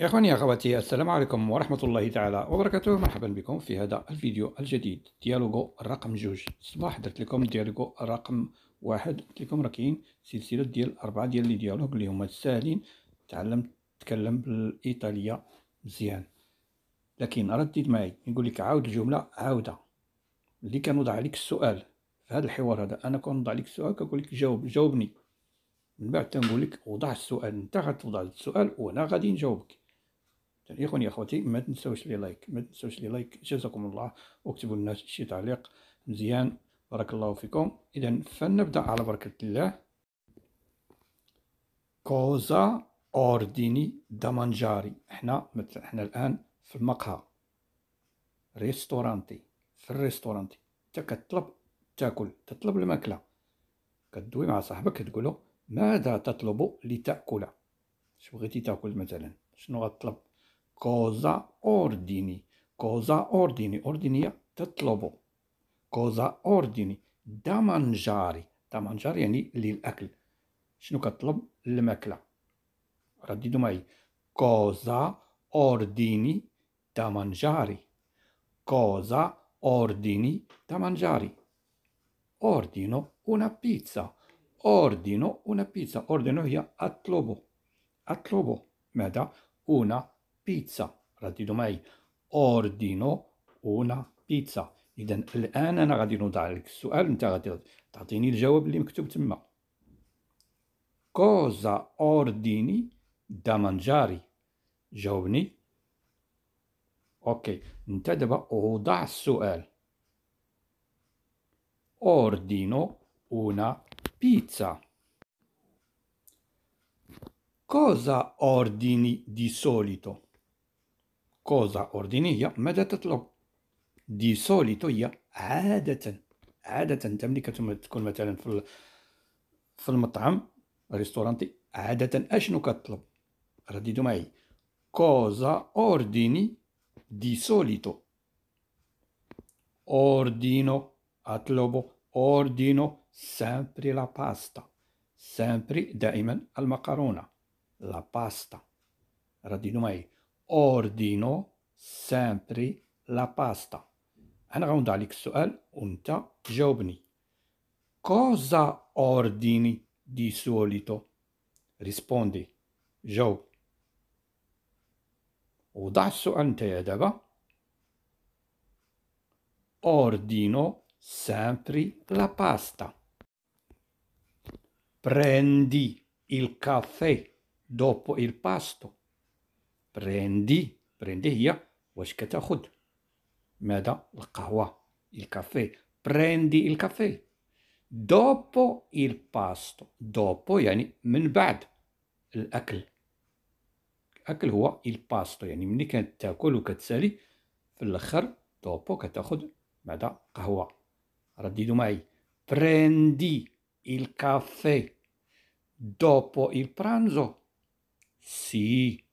يا إخواني يا أخواتي السلام عليكم ورحمة الله تعالى وبركاته مرحبا بكم في هذا الفيديو الجديد ديالوغو رقم جوج صباح درت لكم ديالوغو رقم واحد قلت لكم راه كاين سلسلة ديال أربعة ديال لي ديالوغ اللي هما ساهلين تعلمت تكلم بالإيطالية مزيان لكن رديت معي نقول لك عاود الجملة عاودة اللي كنوضع عليك السؤال في هذا الحوار هذا أنا كنوضع عليك السؤال كنقول لك جاوب جاوبني من بعد تنقول لك وضع السؤال انت غتوضع السؤال وانا غادي نجاوبك الاخوان يا اخواتي ما تنساوش لي لايك ما تنساوش لي لايك جزاكم الله واكتبوا لنا شي تعليق مزيان بارك الله فيكم اذا فنبدا على بركه الله كوزا اورديني دامانجاري حنا مثل حنا الان في المقهى ريستورانتي في الريستورانتي انت كتطلب تاكل تطلب الماكله كدوي مع صاحبك تقولو ماذا تطلب لتاكل شو بغيتي تاكل مثلا شنو غتطلب cosa ordini cosa ordini ordini تطلب cosa ordini da mangiare da mangiare يعني l'acqua, شنو كتطلب الماكلة رددوا معي cosa ordini da mangiare cosa ordini da mangiare ordino una pizza ordino una pizza ordino a هي أطلب أطلب ماذا una pizza, pizza radi domaj ordino una بيتزا اذا الان انا غادي نوضع عليك السؤال وانت غادي تعطيني الجواب اللي مكتوب تما كوزا اورديني دا مانجاري جاوبني اوكي انت دابا وضع السؤال اوردينو una pizza cosa ordini di solito كوزا أردينية ماذا تطلب؟ دي سوليتو هي عادة عادة تملي ملي كتكون مثلا في في المطعم ريستورانتي عادة أشنو كتطلب؟ رددوا معي كوزا أورديني دي سوليتو أوردينو أطلبو أوردينو سامبري لا باستا سامبري دائما المكرونة لا باستا رددوا معي ordino sempre la pasta انا غنوضع عليك السؤال وانت جاوبني cosa ordini di solito rispondi جاوب وضع السؤال نتايا دابا ordino sempre la pasta prendi il caffè dopo il pasto بريندي بريندي هي واش كتاخذ ماذا القهوة الكافي بريندي الكافي دوبو الباستو دوبو يعني من بعد الأكل الأكل هو الباستو يعني ملي كتاكل وكتسالي في الاخر دوبو كتاخد ماذا قهوه رددوا معي بريندي الكافي دوبو البرانزو سي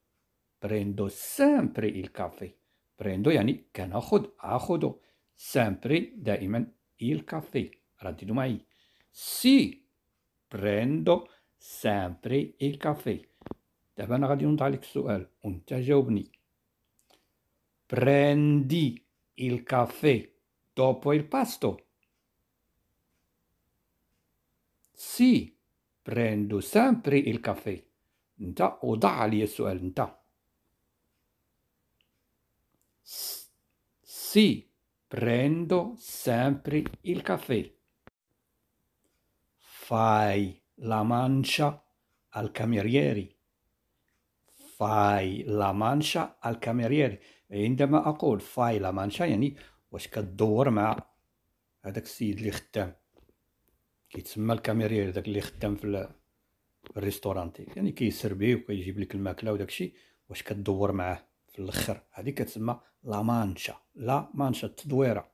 prendo sempre il caffè. Prendo يعني كان أخذ أخذ sempre دائما il caffè. رددوا Sì, prendo sempre il caffè. دابا أنا غادي نرد suel, السؤال وأنت جاوبني. Prendi il caffè dopo il pasto? Sì, prendo sempre il caffè. انت وضع علي السؤال انت Sì, prendo sempre il caffè. Fai la mancia al camerieri. فاي لا مانشا الكاميريري عندما اقول فاي لا مانشا يعني واش كدور مع هذاك السيد اللي خدام كيتسمى الكاميريري داك اللي خدام في الريستوران يعني كيسربي وكيجيب لك الماكله وداكشي واش كدور معاه في الاخر هذه كتسمى لا مانشا لا مانشا التدويرة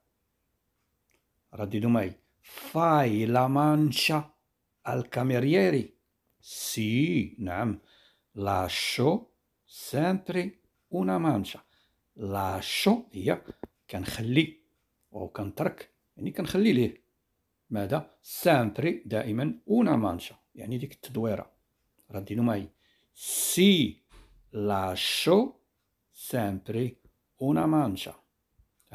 رددوا معي فاي لا مانشا الكاميرييري سي نعم لاشو سامبري una مانشا لاشو هي كنخلي أو كنترك يعني كنخلي ليه ماذا سامبري دائما una مانشا يعني ديك التدويرة رددوا معي سي لاشو سامبري اونا مانشا مشى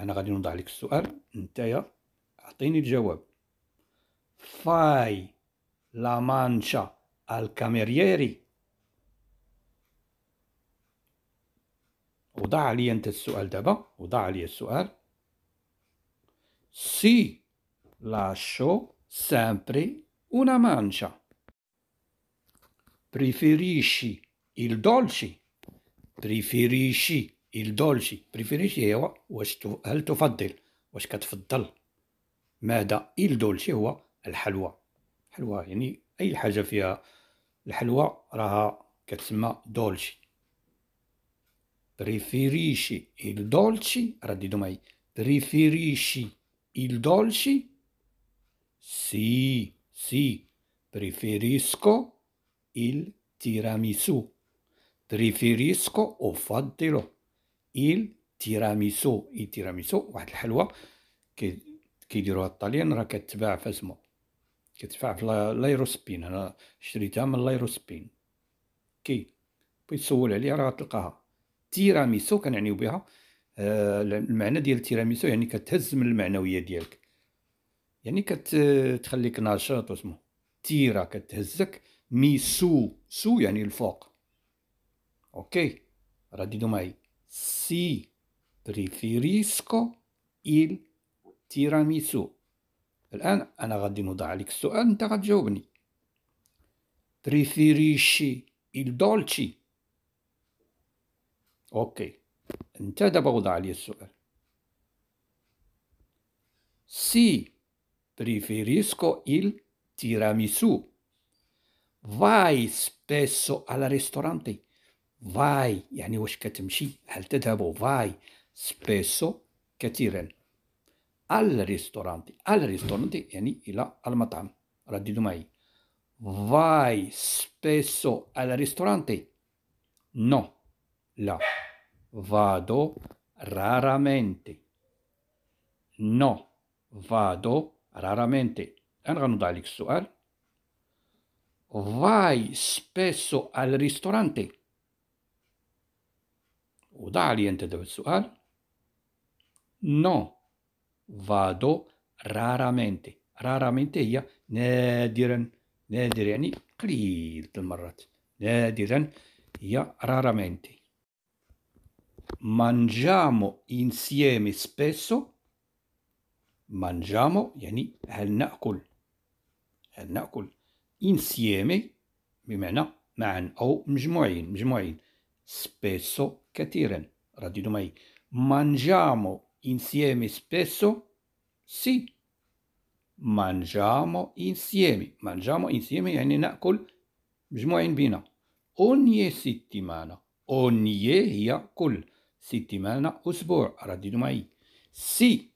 انا غادي نوضع لك السؤال نتايا اعطيني الجواب فاي لا مانشا الكاميرييري وضع عليا انت السؤال دابا وضع عليا السؤال سي لاشو سامبري una مانشا بريفيريشي il dolce? Preferisci il dolci بريفيريشي هو واش هل تفضل واش كتفضل ماذا il dolci هو الحلوى حلوى يعني اي حاجه فيها الحلوى راها كتسمى دولشي preferisci il dolci رديدو معي preferisci il dolci سي سي preferisco il tiramisù preferisco أفضله إيل تيراميسو إيل تيراميسو واحد الحلوى كيديروها الطليان راه كتباع في اسمو كتباع في لايروسبين انا شريتها من لايروسبين كي بغيت تسول عليها راه غتلقاها تيراميسو كنعنيو بها آه المعنى ديال تيراميسو يعني كتهز من المعنويه ديالك يعني كتخليك نشيط واسمو تيرا كتهزك ميسو سو يعني الفوق اوكي رديدو معي Sì, preferisco il tiramisù. الآن أنا غادي نوضع عليك السؤال أنت غتجاوبني preferisci il dolci أوكي أنت دابا وضع عليا السؤال sì preferisco il tiramisù vai spesso al ristorante ضاي يعني واش كتمشي هل تذهب ضاي سبيسو كثيرا al ristorante al ristorante يعني الى المطعم رددوا معي vai spesso al ristorante? No, لا Vado raramente. No, vado raramente. انا غنوضع لك السؤال. Vai spesso al ristorante? وضع لي أنت دابا السؤال نو فادو رارامينتي رارامينتي هي نادرا نادر يعني قليل المرات نادرا هي رارامينتي مانجامو انسيامي سبيسو مانجامو يعني هل نأكل هل نأكل انسيامي بمعنى معا أو مجموعين مجموعين سبيسو Katiren, Radinumai, mangiamo insieme spesso? Sì. Mangiamo insieme. Mangiamo insieme يعني نأكل in bina. Ogni settimana. Ogni هي كل. Settimana أسبوع. رددوا mai. Sì.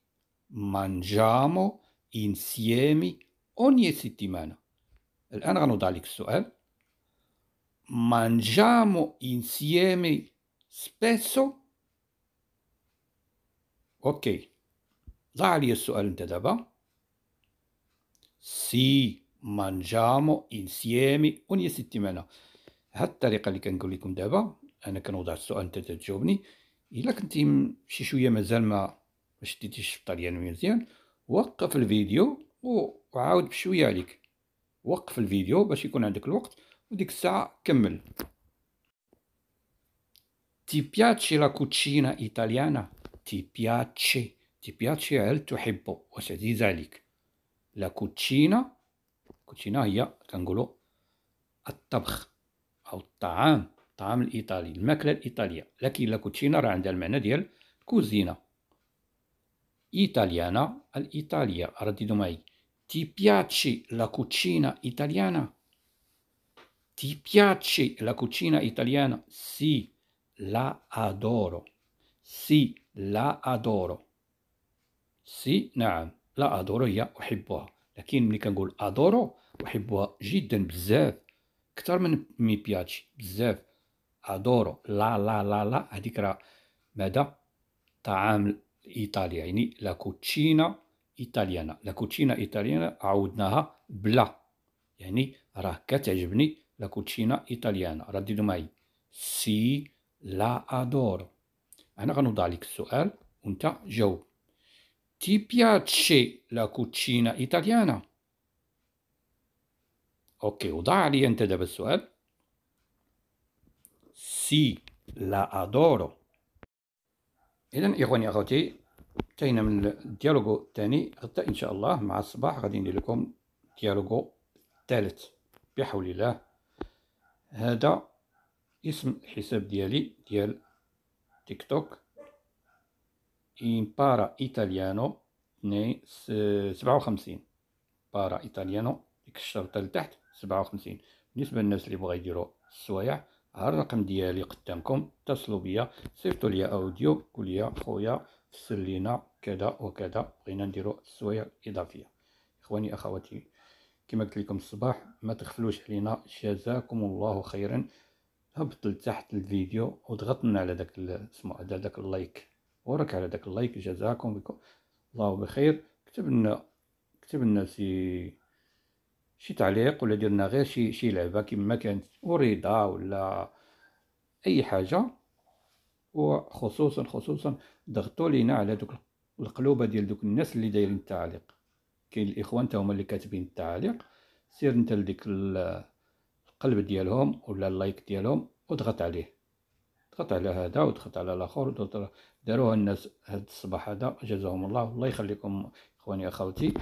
Mangiamo insieme ogni settimana. الآن غنوضع لك السؤال. Mangiamo insieme سبيسو اوكي ضع لي السؤال انت دابا سي مانجامو انسيامي ستي ستيمانا هاد الطريقه اللي كنقول لكم دابا انا كنوضع السؤال انت تجاوبني الا كنتي شي شويه مازال ما شديتيش الطليان مزيان وقف الفيديو وعاود بشويه عليك وقف الفيديو باش يكون عندك الوقت وديك الساعه كمل Ti piace la cucina italiana? Ti piace? Ti piace هل تحب وتدي ذلك؟ La cucina cucina هي كنقولوا الطبخ أو الطعام الطعام الإيطالي الماكلة الإيطالية لكن لا كوتشينا راه عندها المعنى ديال كوزينة إيطاليانا الإيطالية رددوا معي Ti piace la cucina italiana? Ti piace la cucina italiana? Sì. la adoro سي لا أدورو سي نعم لا أدورو هي أحبها لكن ملي كنقول أدورو أحبها جدا بزاف أكثر من مي بياتشي بزاف أدورو لا لا لا لا هذيك راه ماذا طعام الإيطاليا يعني لا كوتشينا إيطاليانا لا كوتشينا إيطاليانا عودناها بلا يعني راه كتعجبني لا كوتشينا إيطاليانا راه ديروا معايا سي لا أدور أنا غنوضع لك السؤال وأنت جاوب تي بياتشي لا كوتشينا إيطاليانا أوكي وضع لي أنت دابا السؤال سي لا أدورو إذا إخواني أخوتي تينا من الديالوغو الثاني غدا إن شاء الله مع الصباح غادي ندير لكم الديالوغو الثالث بحول الله هذا اسم الحساب ديالي ديال تيك توك امبارا ايطاليانو سبعة وخمسين بارا ايطاليانو ديك الشرطة لتحت سبعة وخمسين بالنسبة للناس اللي بغا يديرو السوايع ها الرقم ديالي قدامكم اتصلوا بيا صيفطوا ليا اوديو قول ليا خويا فسر لينا كذا وكذا بغينا نديرو السوايع اضافيه اخواني اخواتي كما قلت لكم الصباح ما تغفلوش علينا جزاكم الله خيرا هبط لتحت الفيديو وضغطنا لنا على داك اسمه على داك اللايك وراك على داك اللايك جزاكم بكم الله بخير كتب لنا كتب لنا شي شي تعليق ولا درنا غير شي شي لعبه كما كانت وريضه ولا اي حاجه وخصوصا خصوصا ضغطوا لينا على دوك القلوبه ديال دوك الناس اللي دايرين التعليق كاين الاخوان تا هما اللي كاتبين التعليق سير انت لديك القلب ديالهم ولا اللايك ديالهم وضغط عليه ضغط على هذا وضغط على الاخر داروها الناس هذا الصباح هذا جزاهم الله الله يخليكم اخواني اخوتي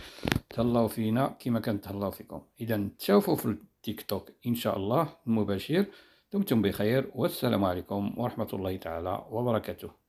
تهلاو فينا كما كنتهلاو فيكم اذا تشوفوا في التيك توك ان شاء الله المباشر دمتم بخير والسلام عليكم ورحمه الله تعالى وبركاته